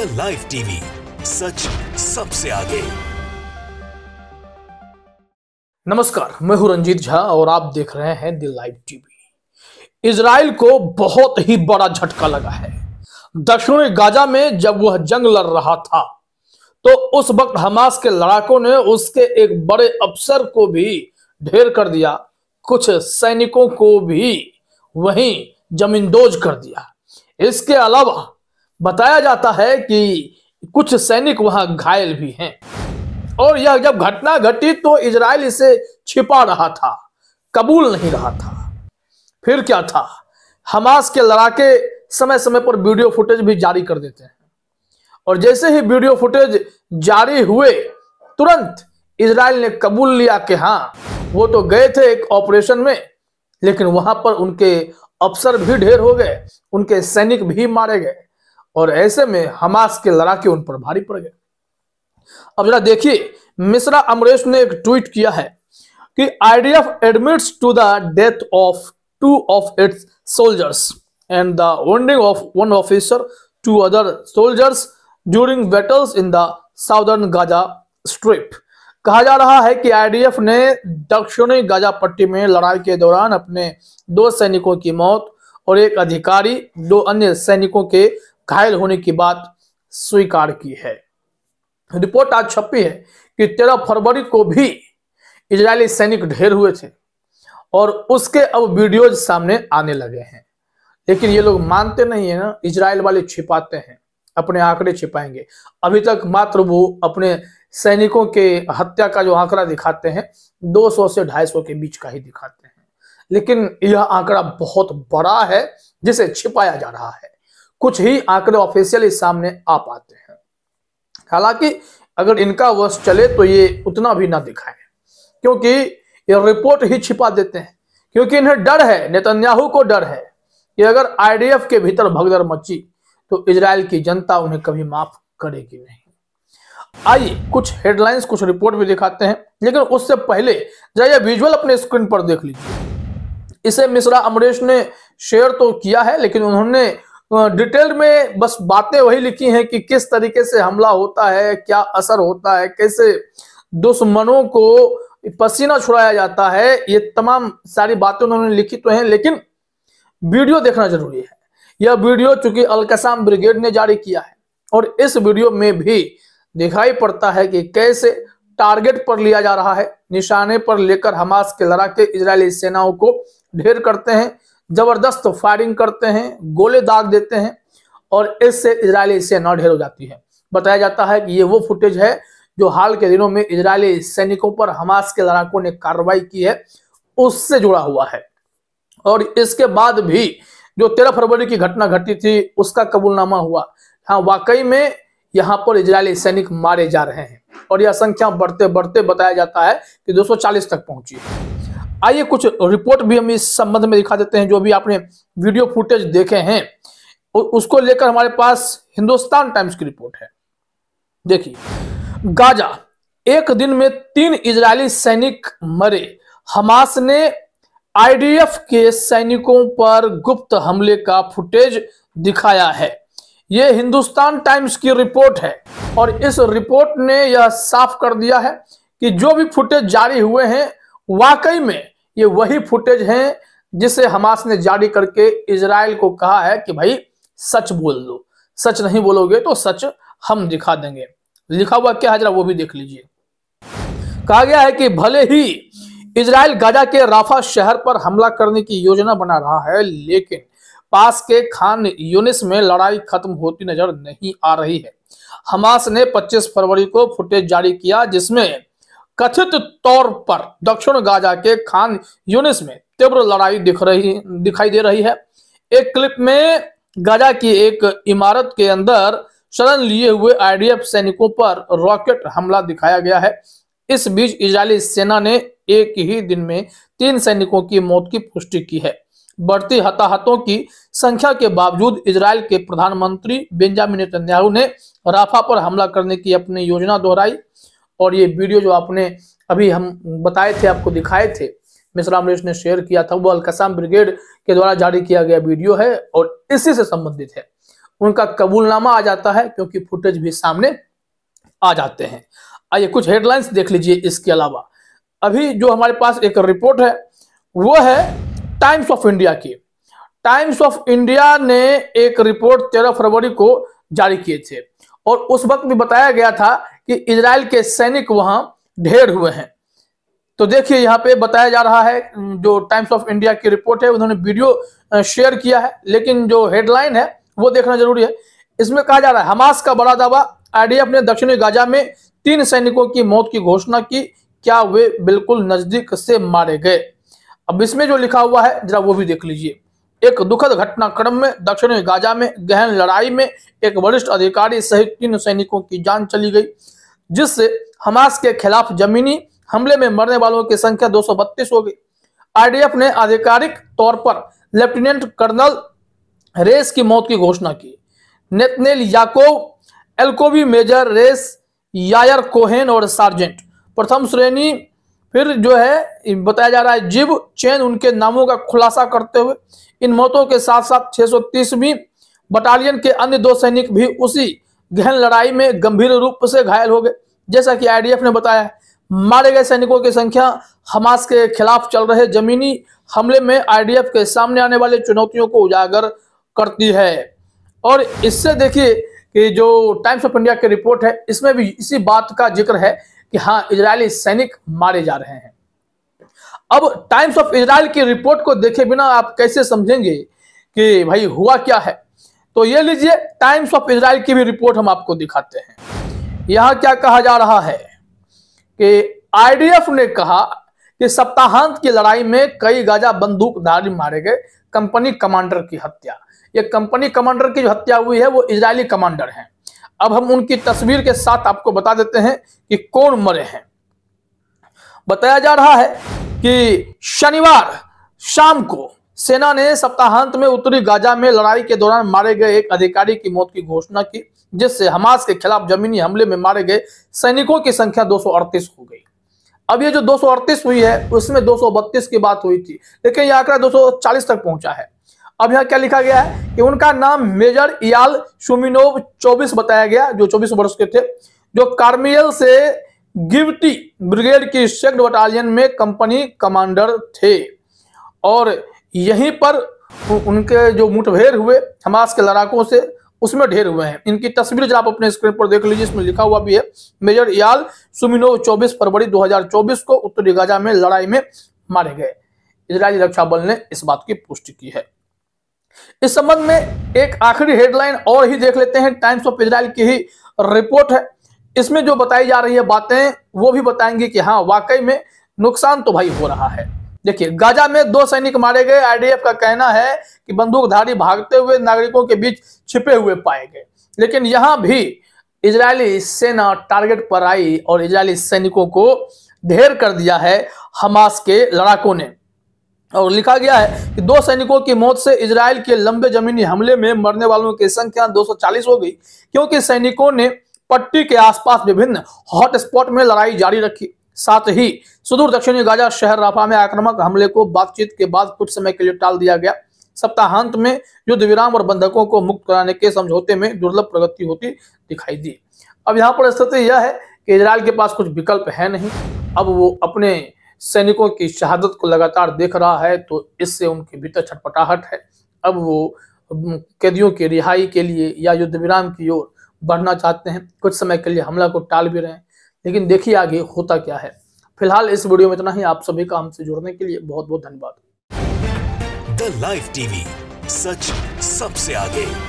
the live TV सच सबसे आगे नमस्कार मैं हूं रंजीत झा और आप देख रहे हैं द लाइव टीवी इसराइल को बहुत ही बड़ा झटका लगा है दक्षिणी गाजा में जब वह जंग लड़ रहा था तो उस वक्त हमास के लड़ाकों ने उसके एक बड़े अफसर को भी ढेर कर दिया कुछ सैनिकों को भी वहीं जमींदोज कर दिया इसके अलावा बताया जाता है कि कुछ सैनिक वहां घायल भी हैं और यह जब घटना घटी तो इसराइल इसे छिपा रहा था कबूल नहीं रहा था फिर क्या था हमास के लड़ाके समय समय पर वीडियो फुटेज भी जारी कर देते हैं और जैसे ही वीडियो फुटेज जारी हुए तुरंत इसराइल ने कबूल लिया कि हाँ वो तो गए थे एक ऑपरेशन में लेकिन वहां पर उनके अफसर भी ढेर हो गए उनके सैनिक भी मारे गए और ऐसे में हमास के लड़ाके उन पर भारी पड़ गए अब जरा देखिए मिश्रा अमरेश ने एक ट्वीट किया है कि IDF admits to the death of two of its soldiers and the of one officer two other soldiers during battles in the southern Gaza strip कहा जा रहा है कि आईडीएफ ने दक्षिणी गाजा पट्टी में लड़ाई के दौरान अपने दो सैनिकों की मौत और एक अधिकारी दो अन्य सैनिकों के घायल होने की बात स्वीकार की है रिपोर्ट आज छपी है कि 13 फरवरी को भी इजरायली सैनिक ढेर हुए थे और उसके अब वीडियोज सामने आने लगे हैं लेकिन ये लोग मानते नहीं है ना इसराइल वाले छिपाते हैं अपने आंकड़े छिपाएंगे अभी तक मात्र वो अपने सैनिकों के हत्या का जो आंकड़ा दिखाते हैं 200 से 250 के बीच का ही दिखाते हैं लेकिन यह आंकड़ा बहुत बड़ा है जिसे छिपाया जा रहा है कुछ ही आंकड़े ऑफिशियली सामने आ पाते हैं हालांकि अगर इनका वर्ष चले तो ये उतना भी ना दिखाएं क्योंकि ये रिपोर्ट ही छिपा देते हैं क्योंकि इन्हें डर है नेतन्याहू को डर है कि अगर आईडीएफ के भीतर भगदड़ मची तो इसराइल की जनता उन्हें कभी माफ करेगी नहीं आइए कुछ हेडलाइंस कुछ रिपोर्ट भी दिखाते हैं लेकिन उससे पहले जाइए विजुअल अपने स्क्रीन पर देख लीजिए इसे मिश्रा अमरेश ने शेयर तो किया है लेकिन उन्होंने तो डिटेल में बस बातें वही लिखी हैं कि किस तरीके से हमला होता है क्या असर होता है कैसे दुश्मनों को पसीना छुड़ाया जाता है ये तमाम सारी बातें उन्होंने लिखी तो हैं लेकिन वीडियो देखना जरूरी है यह वीडियो चूंकि अलकसाम ब्रिगेड ने जारी किया है और इस वीडियो में भी दिखाई पड़ता है कि कैसे टारगेट पर लिया जा रहा है निशाने पर लेकर हमास के लड़ाके इजरायली सेनाओं को ढेर करते हैं जबरदस्त फायरिंग करते हैं गोले दाग देते हैं और इससे इसराइली सेना ढेर हो जाती है बताया जाता है कि ये वो फुटेज है जो हाल के दिनों में इसराइली सैनिकों पर हमास के लड़ाकों ने कार्रवाई की है उससे जुड़ा हुआ है और इसके बाद भी जो तेरह फरवरी की घटना घटी थी उसका कबूलनामा हुआ हाँ वाकई में यहाँ पर इजरायली सैनिक मारे जा रहे हैं और यह संख्या बढ़ते बढ़ते बताया जाता है कि 240 तक पहुंची है आइए कुछ रिपोर्ट भी हम इस संबंध में दिखा देते हैं जो भी आपने वीडियो फुटेज देखे हैं उसको लेकर हमारे पास हिंदुस्तान टाइम्स की रिपोर्ट है देखिए गाजा एक दिन में तीन इजरायली सैनिक मरे हमास ने आईडीएफ के सैनिकों पर गुप्त हमले का फुटेज दिखाया है यह हिंदुस्तान टाइम्स की रिपोर्ट है और इस रिपोर्ट ने यह साफ कर दिया है कि जो भी फुटेज जारी हुए हैं वाकई में ये वही फुटेज है जिसे हमास ने जारी करके इसराइल को कहा है कि भाई सच बोल दो सच नहीं बोलोगे तो सच हम दिखा देंगे लिखा हुआ क्या है जरा वो भी देख लीजिए कहा गया है कि भले ही इसराइल गाजा के राफा शहर पर हमला करने की योजना बना रहा है लेकिन पास के खान यूनिस में लड़ाई खत्म होती नजर नहीं आ रही है हमास ने 25 फरवरी को फुटेज जारी किया जिसमें कथित तौर पर दक्षिण गाजा के खान यूनिस में तीव्र लड़ाई दिख रही दिखाई दे रही है एक क्लिप में गाजा की एक इमारत के अंदर शरण लिए हुए आईडीएफ सैनिकों पर रॉकेट हमला दिखाया गया है इस बीच इजराइली सेना ने एक ही दिन में तीन सैनिकों की मौत की पुष्टि की है बढ़ती हताहतों की संख्या के बावजूद इसराइल के प्रधानमंत्री बेंजामिन नेतन्याहू ने राफा पर हमला करने की अपनी योजना दोहराई और ये वीडियो जो आपने अभी हम बताए थे आपको दिखाए थे मिश्रा अमरीश ने शेयर किया था वो अलकसाम ब्रिगेड के द्वारा जारी किया गया वीडियो है और इसी से संबंधित है उनका कबूलनामा आ जाता है क्योंकि फुटेज भी सामने आ जाते हैं आइए कुछ हेडलाइंस देख लीजिए इसके अलावा अभी जो हमारे पास एक रिपोर्ट है वो है टाइम्स ऑफ इंडिया की टाइम्स ऑफ इंडिया ने एक रिपोर्ट तेरह फरवरी को जारी किए थे और उस वक्त भी बताया गया था कि इसराइल के सैनिक वहां ढेर हुए हैं तो देखिए यहाँ पे बताया जा रहा है जो टाइम्स ऑफ इंडिया की रिपोर्ट है उन्होंने वीडियो शेयर किया है लेकिन जो हेडलाइन है वो देखना जरूरी है इसमें कहा जा रहा है हमास का बड़ा दावा आईडीएफ ने दक्षिणी गाजा में तीन सैनिकों की मौत की घोषणा की क्या वे बिल्कुल नजदीक से मारे गए अब इसमें जो लिखा हुआ है जरा वो भी देख लीजिए एक दुखद घटनाक्रम में दक्षिणी गाजा में गहन लड़ाई में एक वरिष्ठ अधिकारी सहित तीन सैनिकों की जान चली गई जिससे हमास के खिलाफ जमीनी हमले में मरने वालों की संख्या 232 हो गई आरडीएफ ने आधिकारिक तौर पर लेफ्टिनेंट कर्नल रेस की मौत की घोषणा की Netanel Yaakov Elkobi major res Yair Cohen और सार्जेंट प्रथम श्रेणी फिर जो है बताया जा रहा है जिब चैन उनके नामों का खुलासा करते हुए इन मौतों के साथ साथ 630वीं बटालियन के अन्य दो सैनिक भी उसी गहन लड़ाई में गंभीर रूप से घायल हो गए जैसा कि आईडीएफ ने बताया मारे गए सैनिकों की संख्या हमास के खिलाफ चल रहे जमीनी हमले में आईडीएफ के सामने आने वाले चुनौतियों को उजागर करती है और इससे देखिए कि जो टाइम्स ऑफ इंडिया की रिपोर्ट है इसमें भी इसी बात का जिक्र है कि हाँ इजरायली सैनिक मारे जा रहे हैं अब टाइम्स ऑफ इसराइल की रिपोर्ट को देखे बिना आप कैसे समझेंगे कि भाई हुआ क्या है तो ये लीजिए टाइम्स ऑफ इसराइल की भी रिपोर्ट हम आपको दिखाते हैं यहां क्या कहा जा रहा है कि आईडीएफ ने कहा कि सप्ताहांत की लड़ाई में कई गाजा बंदूकधारी मारे गए कंपनी कमांडर की हत्या ये कंपनी कमांडर की जो हत्या हुई है वो इजरायली कमांडर हैं अब हम उनकी तस्वीर के साथ आपको बता देते हैं कि कौन मरे हैं बताया जा रहा है कि शनिवार शाम को सेना ने सप्ताहांत में उत्तरी गाजा में लड़ाई के दौरान मारे गए एक अधिकारी की मौत की घोषणा की जिससे हमास के खिलाफ जमीनी हमले में मारे गए सैनिकों की संख्या दो हो गई अब ये जो दो हुई है उसमें दो की बात हुई थी लेकिन यह आंकड़ा दो तक पहुंचा है अब यहाँ क्या लिखा गया है कि उनका नाम मेजर इयाल शुमिनोव 24 बताया गया जो 24 वर्ष के थे जो कार्मियल से गिवटी ब्रिगेड की सेक्ट बटालियन में कंपनी कमांडर थे और यहीं पर उनके जो मुठभेड़ हुए हमास के लड़ाकों से उसमें ढेर हुए हैं इनकी तस्वीर जो आप अपने स्क्रीन पर देख लीजिए इसमें लिखा हुआ भी है मेजर याल सुमिनो 24 फरवरी 2024 को उत्तरी गाजा में लड़ाई में मारे गए इसराइली रक्षा बल ने इस बात की पुष्टि की है इस संबंध में एक आखिरी हेडलाइन और ही देख लेते हैं टाइम्स ऑफ इसराइल की ही रिपोर्ट है इसमें जो बताई जा रही है बातें वो भी बताएंगे कि हाँ वाकई में नुकसान तो भाई हो रहा है देखिए गाजा में दो सैनिक मारे गए आईडीएफ का कहना है कि बंदूकधारी भागते हुए नागरिकों के बीच छिपे हुए पाए गए लेकिन यहां भी इजरायली सेना टारगेट पर आई और इजरायली सैनिकों को ढेर कर दिया है हमास के लड़ाकों ने और लिखा गया है कि दो सैनिकों की मौत से इसराइल के लंबे जमीनी हमले में मरने वालों की संख्या 240 हो गई क्योंकि सैनिकों ने पट्टी के आसपास विभिन्न हॉटस्पॉट में लड़ाई जारी रखी साथ ही सुदूर दक्षिणी गाजा शहर राफा में आक्रमक हमले को बातचीत के बाद कुछ समय के लिए टाल दिया गया सप्ताहांत में युद्ध विराम और बंधकों को मुक्त कराने के समझौते में दुर्लभ प्रगति होती दिखाई दी अब यहाँ पर स्थिति यह है कि इसराइल के पास कुछ विकल्प है नहीं अब वो अपने सैनिकों की शहादत को लगातार देख रहा है तो इससे उनके भीतर छटपटाहट है अब वो कैदियों की रिहाई के लिए या युद्ध विराम की ओर बढ़ना चाहते हैं कुछ समय के लिए हमला को टाल भी रहे हैं लेकिन देखिए आगे होता क्या है फिलहाल इस वीडियो में इतना ही आप सभी का हमसे जुड़ने के लिए बहुत बहुत धन्यवाद द लाइफ टीवी सच सबसे आगे